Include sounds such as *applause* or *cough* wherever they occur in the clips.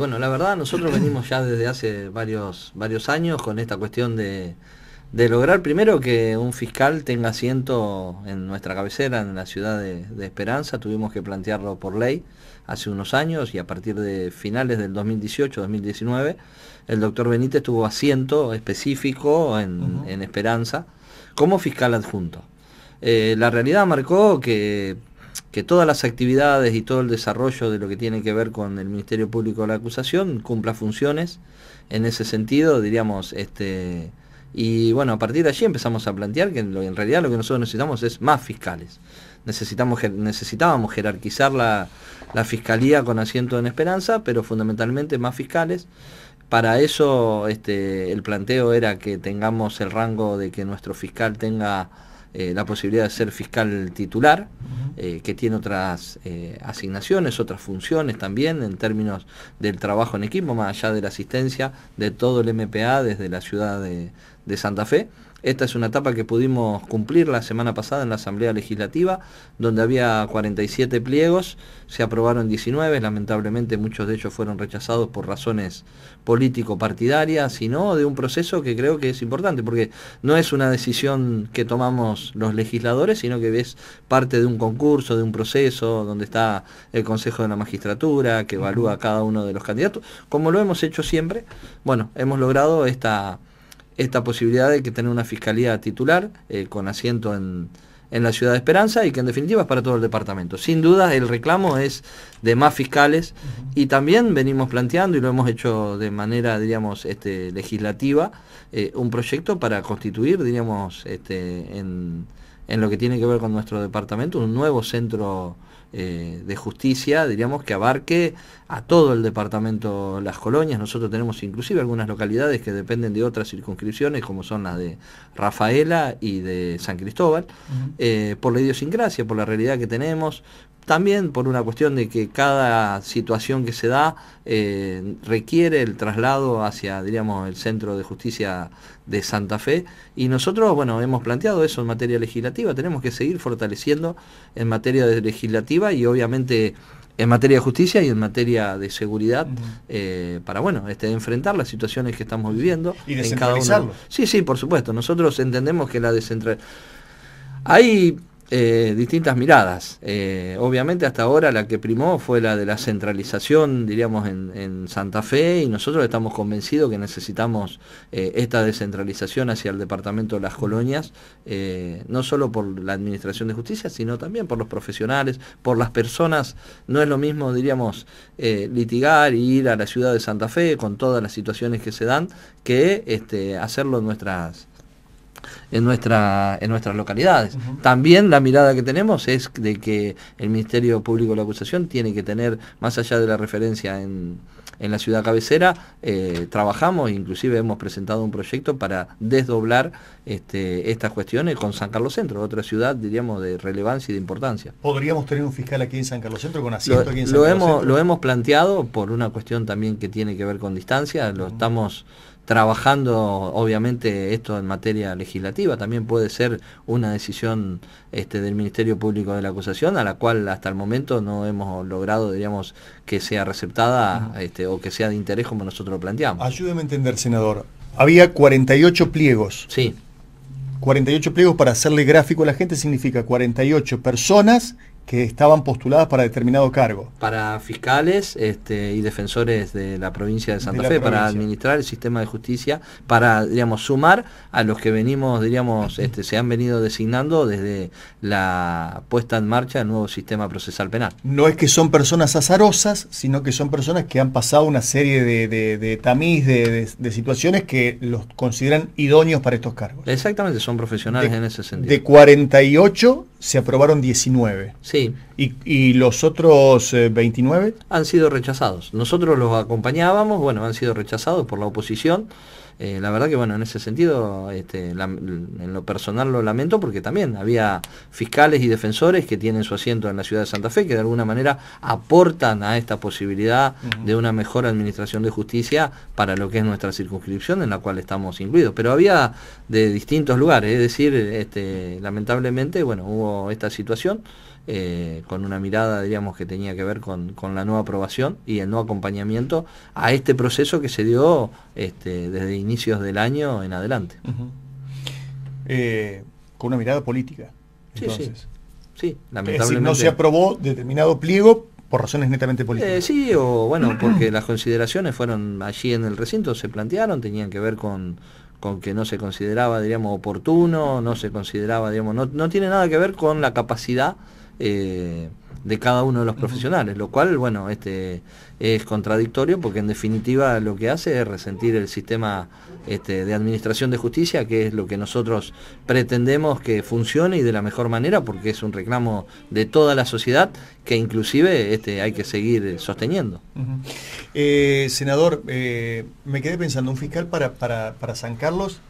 bueno, la verdad nosotros venimos ya desde hace varios, varios años con esta cuestión de, lograr primero que un fiscal tenga asiento en nuestra cabecera, en la ciudad de, Esperanza. Tuvimos que plantearlo por ley hace unos años y a partir de finales del 2018-2019 el doctor Benítez tuvo asiento específico en, Esperanza como fiscal adjunto. Eh, la realidad marcó que que todas las actividades y todo el desarrollo de lo que tiene que ver con el Ministerio Público de la Acusación cumpla funciones en ese sentido, diríamos, este, y bueno, a partir de allí empezamos a plantear que en realidad lo que nosotros necesitamos es más fiscales. Necesitamos, necesitábamos jerarquizar la, la fiscalía con asiento en esperanza, pero fundamentalmente más fiscales. Para eso este, el planteo era que tengamos el rango de que nuestro fiscal tenga eh, la posibilidad de ser fiscal titular, eh, que tiene otras eh, asignaciones, otras funciones también en términos del trabajo en equipo, más allá de la asistencia de todo el MPA desde la ciudad de Santa Fe. Esta es una etapa que pudimos cumplir la semana pasada en la Asamblea Legislativa, donde había 47 pliegos, se aprobaron 19, lamentablemente muchos de ellos fueron rechazados por razones político-partidarias, sino de un proceso que creo que es importante, porque no es una decisión que tomamos los legisladores, sino que es parte de un concurso, de un proceso, donde está el Consejo de la Magistratura, que evalúa a cada uno de los candidatos, como lo hemos hecho siempre. Bueno, hemos logrado esta esta posibilidad de que tener una fiscalía titular eh, con asiento en, la ciudad de Esperanza y que en definitiva es para todo el departamento. Sin duda el reclamo es de más fiscales y también venimos planteando y lo hemos hecho de manera, diríamos, este, legislativa, eh, un proyecto para constituir, diríamos, este, en en lo que tiene que ver con nuestro departamento, un nuevo centro eh, de justicia, diríamos, que abarque a todo el departamento Las Colonias. Nosotros tenemos inclusive algunas localidades que dependen de otras circunscripciones, como son las de Rafaela y de San Cristóbal, eh, por la idiosincrasia, por la realidad que tenemos, también por una cuestión de que cada situación que se da eh, requiere el traslado hacia, diríamos, el Centro de Justicia de Santa Fe. Y nosotros, bueno, hemos planteado eso en materia legislativa, tenemos que seguir fortaleciendo en materia legislativa y obviamente en materia de justicia y en materia de seguridad eh, para bueno este enfrentar las situaciones que estamos viviendo y en cada uno sí sí por supuesto nosotros entendemos que la descentralización hay eh, distintas miradas. Eh, obviamente hasta ahora la que primó fue la de la centralización, diríamos, en, Santa Fe y nosotros estamos convencidos que necesitamos eh, esta descentralización hacia el Departamento de las Colonias, no solo por la Administración de Justicia, sino también por los profesionales, por las personas. No es lo mismo, diríamos, litigar e ir a la ciudad de Santa Fe con todas las situaciones que se dan que este, hacerlo en nuestras en, nuestra, en nuestras localidades. También la mirada que tenemos es de que el Ministerio Público de la Acusación tiene que tener, más allá de la referencia en, la ciudad cabecera, eh, trabajamos, inclusive hemos presentado un proyecto para desdoblar este, estas cuestiones con San Carlos Centro, otra ciudad, diríamos, de relevancia y de importancia. ¿Podríamos tener un fiscal aquí en San Carlos Centro con asiento aquí en San lo Carlos hemos, Lo hemos planteado por una cuestión también que tiene que ver con distancia, lo estamos trabajando obviamente esto en materia legislativa, también puede ser una decisión este, del Ministerio Público de la Acusación, a la cual hasta el momento no hemos logrado, diríamos, que sea receptada este, o que sea de interés como nosotros lo planteamos. Ayúdeme a entender, senador. Había 48 pliegos. Sí. 48 pliegos, para hacerle gráfico a la gente, significa 48 personas que estaban postuladas para determinado cargo. Para fiscales este, y defensores de la provincia de Santa Fe, para administrar el sistema de justicia, para, digamos, sumar a los que venimos, diríamos, este, se han venido designando desde la puesta en marcha del nuevo sistema procesal penal. No es que son personas azarosas, sino que son personas que han pasado una serie de, tamiz, de, de, situaciones que los consideran idóneos para estos cargos. Exactamente, son profesionales en ese sentido. De 48 se aprobaron 19. Sí, ¿Y, los otros 29? Eh, han sido rechazados. Nosotros los acompañábamos, bueno, han sido rechazados por la oposición. Eh, la verdad que bueno, en ese sentido, este, en lo personal lo lamento porque también había fiscales y defensores que tienen su asiento en la ciudad de Santa Fe, que de alguna manera aportan a esta posibilidad de una mejor administración de justicia para lo que es nuestra circunscripción en la cual estamos incluidos. Pero había de distintos lugares, es decir, este, lamentablemente, bueno, hubo esta situación eh, con una mirada, diríamos, que tenía que ver con, con, la nueva aprobación y el nuevo acompañamiento a este proceso que se dio este, desde inicios del año en adelante. Eh, con una mirada política, entonces. Sí, sí. lamentablemente. no se aprobó determinado pliego por razones netamente eh, políticas. sí, o bueno, porque las consideraciones fueron allí en el recinto, se plantearon, tenían que ver con, con que no se consideraba, diríamos, oportuno, no se consideraba, digamos, no, no tiene nada que ver con la capacidad eh, de cada uno de los profesionales, lo cual, bueno, este es contradictorio porque en definitiva lo que hace es resentir el sistema este, de administración de justicia, que es lo que nosotros pretendemos que funcione y de la mejor manera, porque es un reclamo de toda la sociedad que inclusive este, hay que seguir sosteniendo. Eh, senador, eh, me quedé pensando, un fiscal para, para, para San Carlos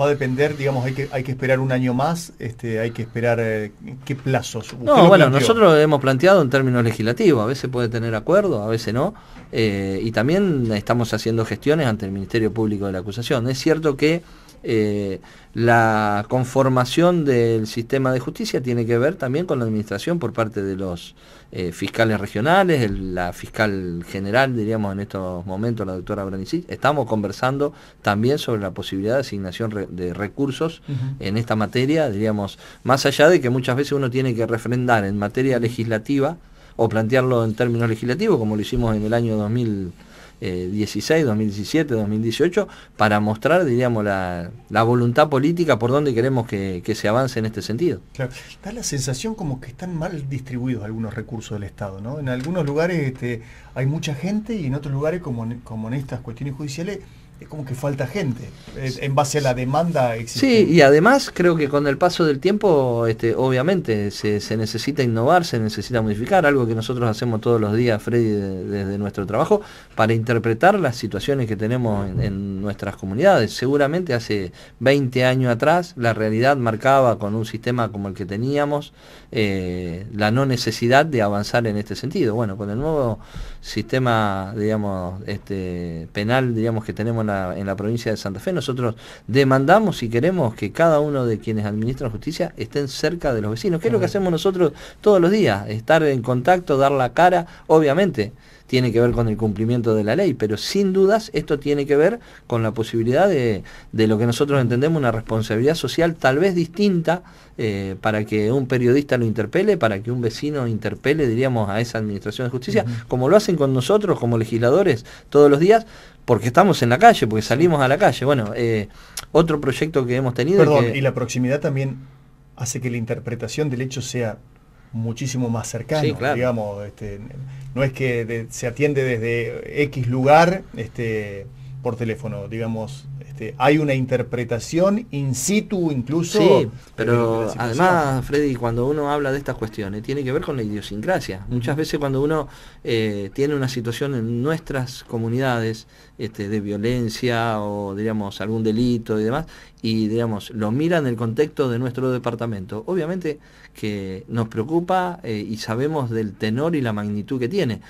va a depender, digamos, hay que, hay que esperar un año más, este, hay que esperar eh, qué plazos. No, bueno, nosotros lo hemos planteado en términos legislativos, a veces puede tener acuerdo, a veces no, eh, y también estamos haciendo gestiones ante el Ministerio Público de la Acusación. Es cierto que eh, la conformación del sistema de justicia tiene que ver también con la administración por parte de los eh, fiscales regionales, la fiscal general, diríamos en estos momentos, la doctora Branicic. Estamos conversando también sobre la posibilidad de asignación de recursos en esta materia, diríamos, más allá de que muchas veces uno tiene que refrendar en materia legislativa o plantearlo en términos legislativos, como lo hicimos en el año 2000 2016, 2017, 2018, para mostrar, diríamos, la, la voluntad política por donde queremos que, se avance en este sentido. Claro, da la sensación como que están mal distribuidos algunos recursos del Estado, ¿no? En algunos lugares este, hay mucha gente y en otros lugares, como en estas cuestiones judiciales, es como que falta gente en base a la demanda existente. Sí, y además creo que con el paso del tiempo, este, obviamente, se, necesita innovar, se necesita modificar, algo que nosotros hacemos todos los días, Freddy, desde nuestro trabajo, para interpretar las situaciones que tenemos en, nuestras comunidades. Seguramente hace 20 años atrás la realidad marcaba con un sistema como el que teníamos eh, la no necesidad de avanzar en este sentido. Bueno, con el nuevo sistema, digamos, este, penal, digamos, que tenemos en en la provincia de Santa Fe, nosotros demandamos y queremos que cada uno de quienes administran justicia estén cerca de los vecinos, que es lo que hacemos nosotros todos los días, estar en contacto, dar la cara, obviamente tiene que ver con el cumplimiento de la ley, pero sin dudas esto tiene que ver con la posibilidad de, lo que nosotros entendemos una responsabilidad social tal vez distinta eh, para que un periodista lo interpele, para que un vecino interpele, diríamos, a esa administración de justicia, como lo hacen con nosotros como legisladores todos los días, porque estamos en la calle, porque salimos a la calle. Bueno, eh, otro proyecto que hemos tenido... Perdón, y la proximidad también hace que la interpretación del hecho sea muchísimo más cercano, digamos, este, no es que se atiende desde X lugar, este, por teléfono, digamos. Este, hay una interpretación in situ incluso. Sí, pero además, Freddy, cuando uno habla de estas cuestiones, tiene que ver con la idiosincrasia. Muchas veces cuando uno eh, tiene una situación en nuestras comunidades este, de violencia o, digamos, algún delito y demás, y, digamos, lo mira en el contexto de nuestro departamento, obviamente que nos preocupa eh, y sabemos del tenor y la magnitud que tiene.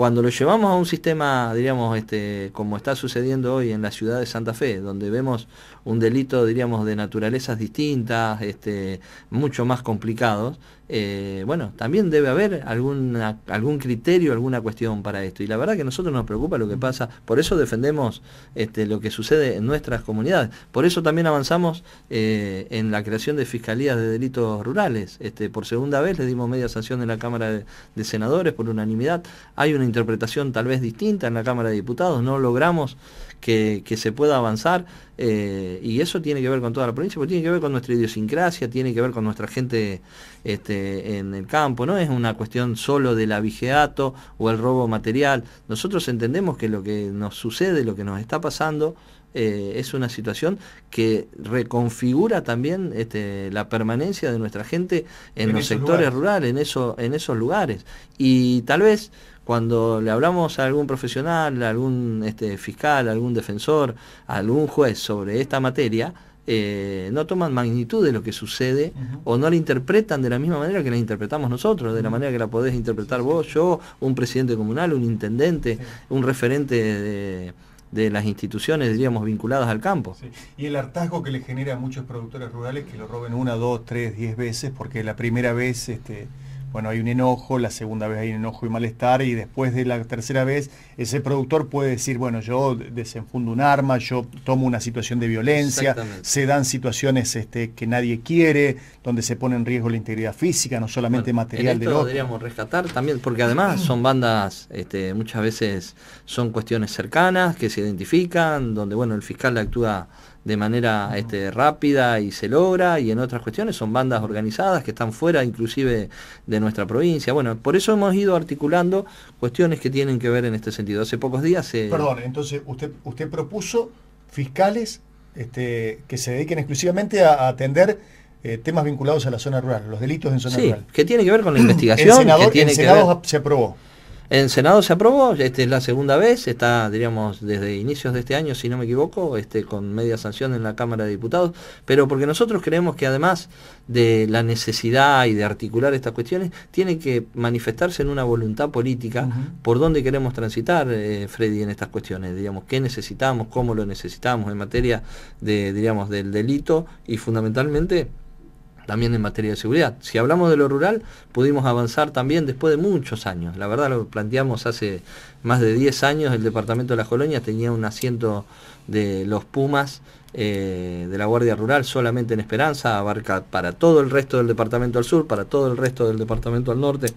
Cuando lo llevamos a un sistema, diríamos, este, como está sucediendo hoy en la ciudad de Santa Fe, donde vemos un delito, diríamos, de naturalezas distintas, este, mucho más complicados, eh, bueno, también debe haber algún criterio, alguna cuestión para esto. Y la verdad que a nosotros nos preocupa lo que pasa, por eso defendemos este, lo que sucede en nuestras comunidades, por eso también avanzamos eh, en la creación de fiscalías de delitos rurales. Este, por segunda vez le dimos media sanción en la Cámara de Senadores por unanimidad. Hay una interpretación tal vez distinta en la Cámara de Diputados, no logramos que, se pueda avanzar. Eh, y eso tiene que ver con toda la provincia, porque tiene que ver con nuestra idiosincrasia, tiene que ver con nuestra gente este, en el campo, no es una cuestión solo del abigeato o el robo material. Nosotros entendemos que lo que nos sucede, lo que nos está pasando, eh, es una situación que reconfigura también este, la permanencia de nuestra gente en, los sectores rurales, en, en esos lugares. Y tal vez cuando le hablamos a algún profesional, algún este, fiscal, algún defensor, algún juez sobre esta materia, eh, no toman magnitud de lo que sucede o no la interpretan de la misma manera que la interpretamos nosotros, de la manera que la podés interpretar vos, yo, un presidente comunal, un intendente, un referente de, las instituciones, diríamos, vinculadas al campo. Y el hartazgo que le genera a muchos productores rurales que lo roben una, dos, tres, diez veces, porque la primera vez... este bueno, hay un enojo, la segunda vez hay un enojo y malestar, y después de la tercera vez, ese productor puede decir, bueno, yo desenfundo un arma, yo tomo una situación de violencia, se dan situaciones este, que nadie quiere, donde se pone en riesgo la integridad física, no solamente material de del otro. podríamos rescatar también, porque además son bandas, este, muchas veces son cuestiones cercanas, que se identifican, donde, bueno, el fiscal actúa de manera este, rápida y se logra, y en otras cuestiones son bandas organizadas que están fuera inclusive de nuestra provincia. Bueno, por eso hemos ido articulando cuestiones que tienen que ver en este sentido. Hace pocos días se... Perdón, entonces usted, usted propuso fiscales este, que se dediquen exclusivamente a, atender eh, temas vinculados a la zona rural, los delitos en zona rural. que tiene que ver con la *clears throat* investigación. El tiene Senado se aprobó. En Senado se aprobó, esta es la segunda vez, está, diríamos, desde inicios de este año, si no me equivoco, este, con media sanción en la Cámara de Diputados, pero porque nosotros creemos que además de la necesidad y de articular estas cuestiones, tiene que manifestarse en una voluntad política por dónde queremos transitar, eh, Freddy, en estas cuestiones, Digamos qué necesitamos, cómo lo necesitamos en materia de, diríamos, del delito y fundamentalmente también en materia de seguridad. Si hablamos de lo rural, pudimos avanzar también después de muchos años. La verdad lo planteamos hace más de 10 años, el departamento de las colonias tenía un asiento de los Pumas eh, de la Guardia Rural solamente en Esperanza, abarca para todo el resto del departamento al sur, para todo el resto del departamento al norte.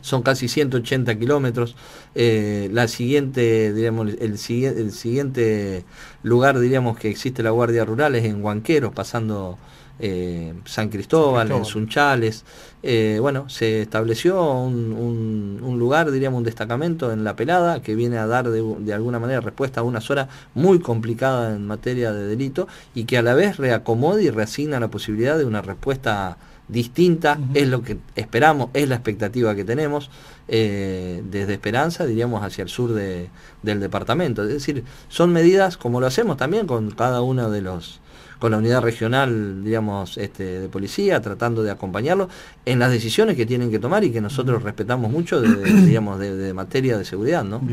Son casi 180 kilómetros. Eh, la siguiente, diríamos, el, el siguiente lugar, diríamos, que existe la Guardia Rural es en Huanqueros, pasando eh, San, Cristóbal, en Sunchales. Eh, bueno, se estableció un, lugar, diríamos, un destacamento en La Pelada que viene a dar de, alguna manera respuesta a una zona muy complicada en materia de delito y que a la vez reacomoda y reasigna la posibilidad de una respuesta distinta, es lo que esperamos, es la expectativa que tenemos eh, desde Esperanza, diríamos, hacia el sur del departamento. Es decir, son medidas como lo hacemos también con cada uno de los con la unidad regional, digamos, este, de policía, tratando de acompañarlo en las decisiones que tienen que tomar y que nosotros respetamos mucho, de, digamos, de, materia de seguridad, ¿no?